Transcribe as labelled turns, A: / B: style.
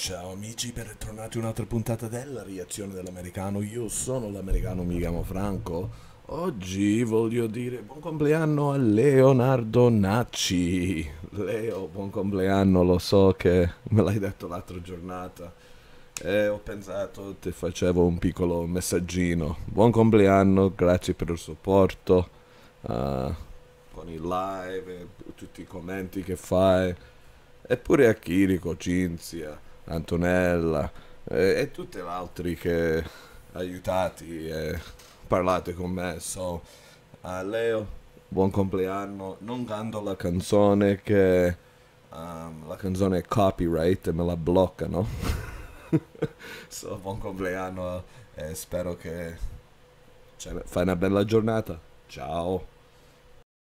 A: Ciao amici, ben ritornati a un'altra puntata della reazione dell'americano. Io sono l'americano, mi chiamo Franco. Oggi voglio dire buon compleanno
B: a Leonardo Nacci. Leo, buon compleanno, lo so che me l'hai detto l'altra giornata. E eh, ho pensato, ti facevo un piccolo messaggino. Buon compleanno, grazie per il supporto, uh, con i live, tutti i commenti che fai. Eppure a Chirico, Cinzia. Antonella eh, e tutti gli altri che aiutati e parlate con me. So, a Leo, buon compleanno. Non canto la canzone che um, la canzone è copyright e me la bloccano. so, buon compleanno e
A: spero che
B: cioè, fai una bella giornata. Ciao.